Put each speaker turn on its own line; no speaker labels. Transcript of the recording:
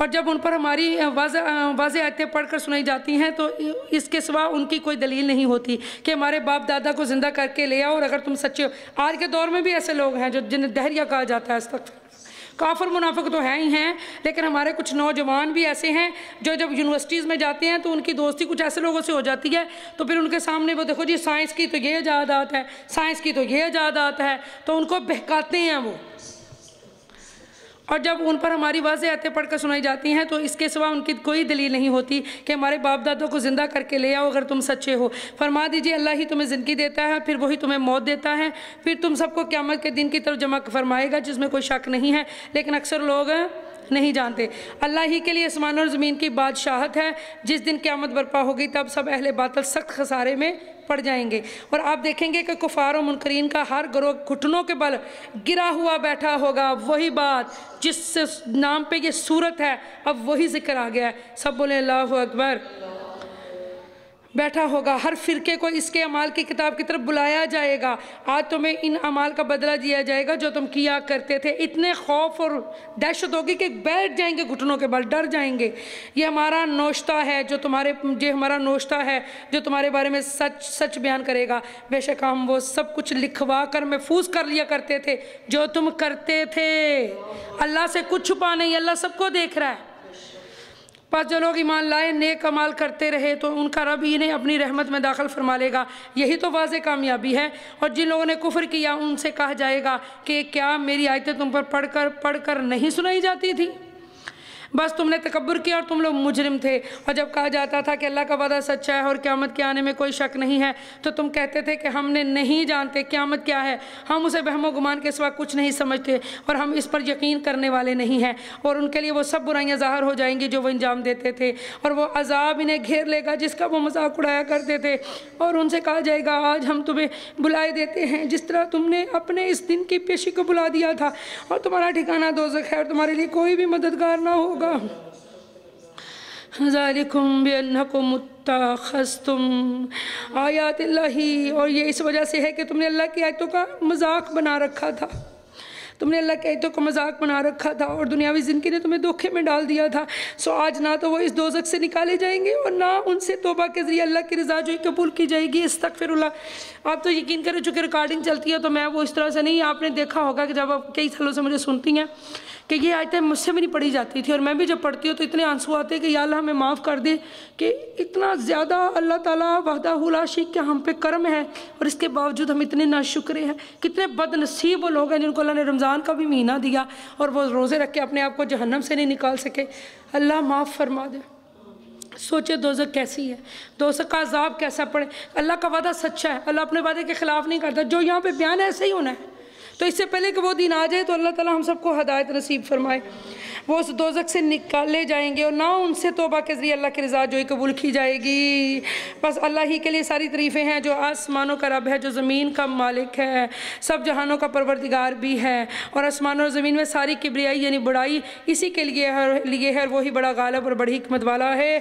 और जब उन पर हमारी वाज वाज आयतें कर सुनाई जाती हैं तो इसके सिवा उनकी कोई दलील नहीं होती कि हमारे बाप दादा को ज़िंदा करके ले आओ और अगर तुम सच्चे हो आज के दौर में भी ऐसे लोग हैं जो जिन्हें दहरिया कहा जाता है इस तक काफर मुनाफिक तो हैं ही हैं लेकिन हमारे कुछ नौजवान भी ऐसे हैं जो जब यूनिवर्सिटीज़ में जाते हैं तो उनकी दोस्ती कुछ ऐसे लोगों से हो जाती है तो फिर उनके सामने वो देखो जी साइंस की तो ये ईजादात है साइंस की तो ये ईजादात है तो उनको बहकाते हैं वो और जब उन पर हमारी पढ़ पढ़कर सुनाई जाती हैं तो इसके सिवा उनकी कोई दलील नहीं होती कि हमारे बाप दादों को ज़िंदा करके ले आओ अगर तुम सच्चे हो फरमा दीजिए अल्लाह ही तुम्हें ज़िंदगी देता है फिर वही तुम्हें मौत देता है फिर तुम सबको क्यामत के दिन की तरफ जमा फरमाएगा जिसमें कोई शक नहीं है लेकिन अक्सर लोग नहीं जानते अल्लाह ही के लिए आसमान और ज़मीन की बादशाहत है जिस दिन क्यामत बर्पा होगी तब सब अहल बातल सख्त खसारे में पड़ जाएंगे और आप देखेंगे कि कुफार और मुनकरीन का हर ग्रोह घुटनों के बल गिरा हुआ बैठा होगा वही बात जिस नाम पे ये सूरत है अब वही जिक्र आ गया है सब बोले अल्लाह अकबर बैठा होगा हर फ़िरके को इसके अमाल की किताब की तरफ बुलाया जाएगा आज तुम्हें इन अमाल का बदला दिया जाएगा जो तुम किया करते थे इतने खौफ और दहशत होगी कि बैठ जाएंगे घुटनों के बल डर जाएंगे ये हमारा नोश्ता है जो तुम्हारे ये हमारा नोश्ता है जो तुम्हारे बारे में सच सच बयान करेगा बेशक हम वो सब कुछ लिखवा कर महफूज कर लिया करते थे जो तुम करते थे अल्लाह से कुछ छुपा नहीं अल्लाह सबको देख रहा है पास जो लोग ईमान लाए नेक कमाल करते रहे तो उनका रब इन्हें अपनी रहमत में दाखिल फरमा लेगा यही तो वाज कामयाबी है और जिन लोगों ने कुफर किया उनसे कहा जाएगा कि क्या मेरी आयतें तुम पर पढ़ कर पढ़ कर नहीं सुनाई जाती थी बस तुमने तकबर किया और तुम लोग मुजरिम थे और जब कहा जाता था कि अल्लाह का वादा सच्चा है और क्यामत के आने में कोई शक नहीं है तो तुम कहते थे कि हमने नहीं जानते क्यामत क्या है हम उसे बहमो गुमान के सिवा कुछ नहीं समझते और हम इस पर यकीन करने वाले नहीं हैं और उनके लिए वो सब बुराइयाँ ज़ाहर हो जाएंगी जो वो अंजाम देते थे और वो अजाब इन्हें घेर लेगा जिसका वो मजाक उड़ाया करते थे और उनसे कहा जाएगा आज हम तुम्हें बुलाए देते हैं जिस तरह तुमने अपने इस दिन की पेशी को बुला दिया था और तुम्हारा ठिकाना जख है और तुम्हारे लिए कोई भी मददगार ना होगा होगा ज़ालिकुम बेअनकुम खस्तुम आयात ही और ये इस वजह से है कि तुमने अल्लाह की आयतों का मजाक बना रखा था तुमने अल्लाह के आयतों का मजाक बना रखा था और दुनियावी ज़िंदगी ने तुम्हें धोखे में डाल दिया था सो आज ना तो वो इस दोजक से निकाले जाएंगे और ना उनसे तोबा के ज़रिए अल्लाह की रजा जो कबूल की जाएगी इस तक फिर आप तो यकीन करें चूँकि रिकॉर्डिंग चलती है तो मैं वो इस तरह से नहीं आपने देखा होगा कि जब आप कई सालों से मुझे सुनती हैं कि ये आयतें मुझसे भी नहीं पढ़ी जाती थी और मैं भी जब पढ़ती हूँ तो इतने आंसू आते कि या अल्लाह हमें माफ़ कर दे कि इतना ज़्यादा अल्लाह ताला वहदा शिक के हम पे कर्म है और इसके बावजूद हम इतने नाशुक्रे हैं कितने बदनसीब लोग हैं जिनको अल्लाह ने रमज़ान का भी महीना दिया और वो रोज़े रख के अपने आप को जहन्नम से नहीं निकाल सके अल्लाह माफ़ फरमा दे सोचे दोजक कैसी है दोजक का अजाब कैसा पड़े अल्लाह का वादा सच्चा है अल्लाह अपने वादे के ख़िलाफ़ नहीं करता जो यहाँ पे बयान है ऐसे ही होना है तो इससे पहले कि वो दिन आ जाए तो अल्लाह ताला हम सबको हदायत नसीब फरमाए वो उस दोजक से निकाले जाएंगे और ना उनसे तोबा के ज़रिए अल्लाह की रजा जो कबूल की जाएगी बस अल्लाह ही के लिए सारी तरीफ़ें हैं जो आसमानों का रब है जो ज़मीन का मालिक है सब जहानों का परवरदिगार भी है और आसमान और ज़मीन में सारी किबरियाई यानी बुराई इसी के लिए लिए है और वही बड़ा गालब और बड़ी हमत वाला है